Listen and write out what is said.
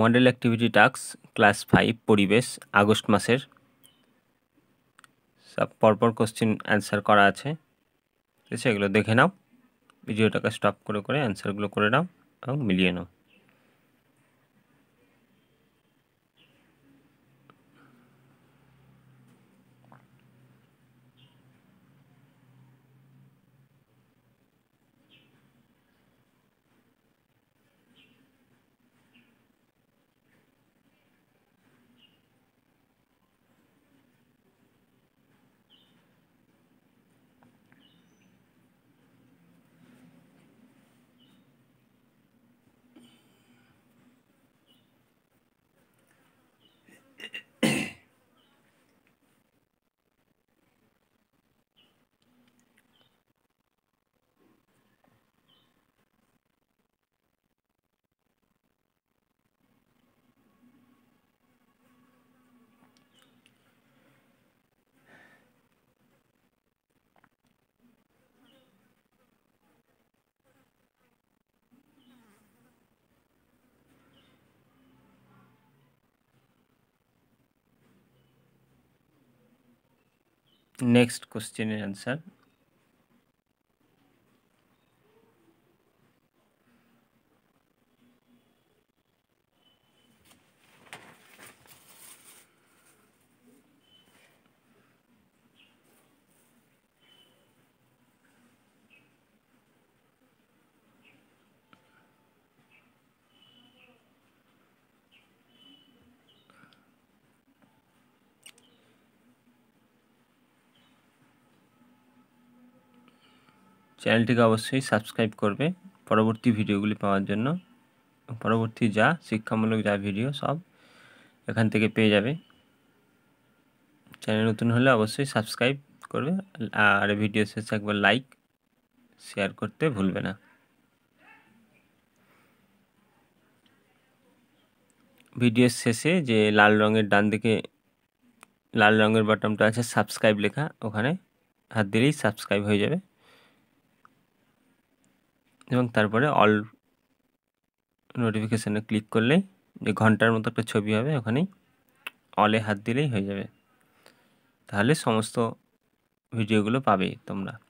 model activity task class five পরিবেশ August মাসের সব পরপর কোশ্চেন অ্যান্সার করা আছে ঠিক আছে এগুলো দেখে নাও ভিডিওটাকে স্টপ করে করে অ্যান্সারগুলো করে নাও এবং মিলিয়ে নাও next question and answer চ্যানেলটিকে অবশ্যই সাবস্ক্রাইব করবে পরবর্তী ভিডিওগুলি পাওয়ার জন্য পরবর্তী যা শিক্ষামূলক যা ভিডিও সব এখান থেকে পেয়ে যাবে চ্যানেল নতুন হলে অবশ্যই সাবস্ক্রাইব করবে আর ভিডিও শেষে একবার লাইক শেয়ার করতে ভুলবে না ভিডিও শেষে যে লাল রঙের ডান দিকে লাল রঙের বাটনটা আছে সাবস্ক্রাইব লেখা ওখানে হাত দিলেই সাবস্ক্রাইব হয়ে যাবে এবং তারপরে অল নোটিফিকেশানে ক্লিক করলেই যে ঘন্টার মতো একটা ছবি হবে ওখানেই অলে হাত দিলেই হয়ে যাবে তাহলে সমস্ত ভিডিওগুলো পাবে তোমরা